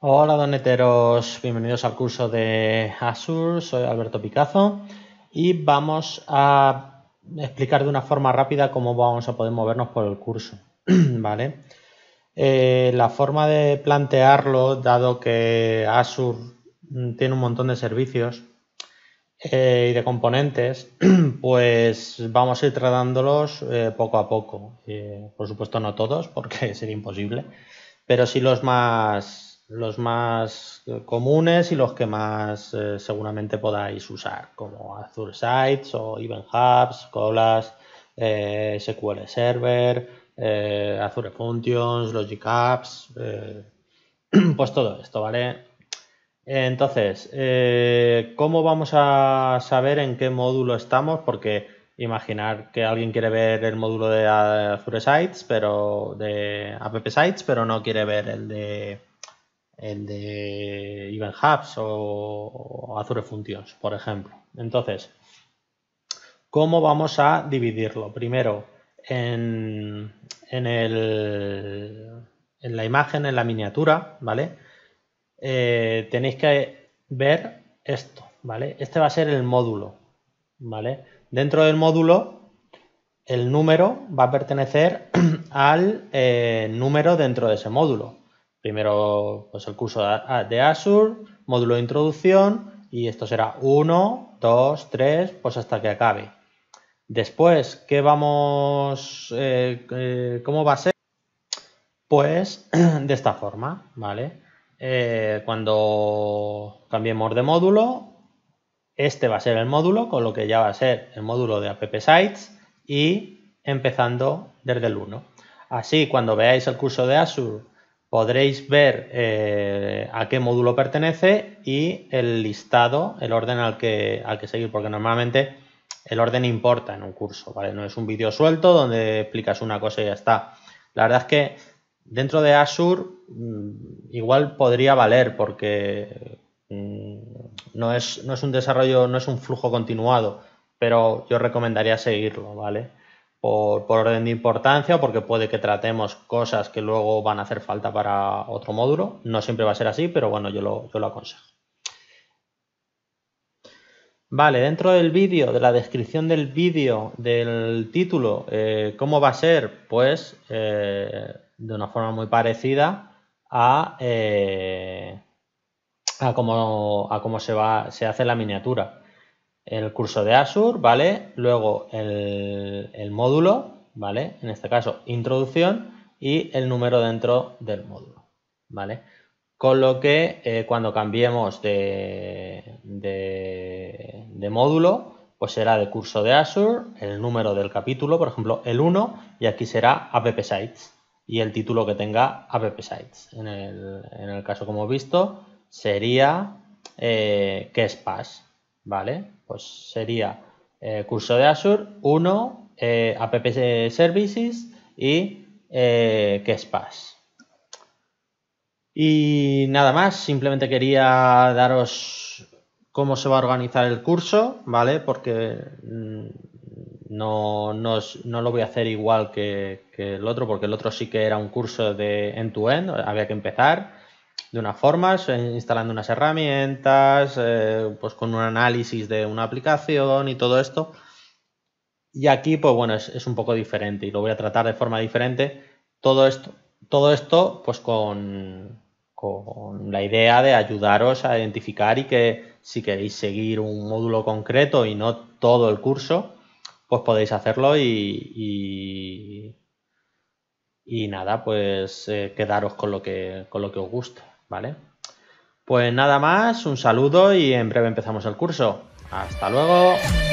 Hola doneteros, bienvenidos al curso de Azure, soy Alberto Picazo y vamos a explicar de una forma rápida cómo vamos a poder movernos por el curso, ¿vale? Eh, la forma de plantearlo, dado que Azure tiene un montón de servicios eh, y de componentes, pues vamos a ir tratándolos eh, poco a poco. por supuesto no todos, porque sería imposible, pero sí los más los más eh, comunes y los que más eh, seguramente podáis usar, como Azure Sites o Event Hubs, Colas, eh, SQL Server, Azure Functions, Logic Apps, pues todo esto, ¿vale? Entonces, ¿cómo vamos a saber en qué módulo estamos? Porque imaginar que alguien quiere ver el módulo de Azure Sites, pero de App Sites, pero no quiere ver el de el de Event Hubs o Azure Functions, por ejemplo. Entonces, ¿cómo vamos a dividirlo? Primero, en, en, el, en la imagen, en la miniatura, ¿vale? Eh, tenéis que ver esto, ¿vale? Este va a ser el módulo, ¿vale? Dentro del módulo, el número va a pertenecer al eh, número dentro de ese módulo. Primero, pues el curso ah, de Azure, módulo de introducción, y esto será 1, 2, 3, pues hasta que acabe. Después, ¿qué vamos? Eh, eh, ¿Cómo va a ser? Pues de esta forma, ¿vale? Eh, cuando cambiemos de módulo, este va a ser el módulo, con lo que ya va a ser el módulo de app sites y empezando desde el 1. Así, cuando veáis el curso de Azure podréis ver eh, a qué módulo pertenece y el listado, el orden al que, que seguir, porque normalmente el orden importa en un curso, ¿vale? No es un vídeo suelto donde explicas una cosa y ya está. La verdad es que dentro de Azure mm, igual podría valer porque mm, no es, no es un desarrollo, no es un flujo continuado, pero yo recomendaría seguirlo, ¿vale? por, orden de importancia o porque puede que tratemos cosas que luego van a hacer falta para otro módulo. No siempre va a ser así, pero bueno, yo lo, yo lo aconsejo. Vale, dentro del vídeo, de la descripción del vídeo, del título, eh, ¿cómo va a ser? Pues eh, de una forma muy parecida eh, a, cómo, se, va, se hace la miniatura el curso de Azure, ¿vale? Luego el, módulo, ¿vale? En este caso, introducción y el número dentro del módulo, ¿vale? Con lo que eh, cuando cambiemos de, módulo, pues será de curso de Azure, el número del capítulo, por ejemplo, el 1, y aquí será App Sites y el título que tenga App Sites. En el, caso como hemos visto, sería eh, que es PAS, ¿vale? Pues sería eh, curso de Azure, 1, eh, App Services y eh, paz Y nada más, simplemente quería daros cómo se va a organizar el curso, ¿vale? Porque mm, no, no lo voy a hacer igual que, el otro, porque el otro sí que era un curso de end to -end, había que empezar de una forma, eh, instalando unas herramientas, eh, pues con un análisis de una aplicación y todo esto. Y aquí, pues bueno, es, un poco diferente y lo voy a tratar de forma diferente. Todo esto, todo esto pues con, con la idea de ayudaros a identificar y que si queréis seguir un módulo concreto y no todo el curso, pues podéis hacerlo y y nada, pues eh, quedaros con lo, que, con lo que os guste, ¿vale? Pues nada más, un saludo y en breve empezamos el curso. Hasta luego.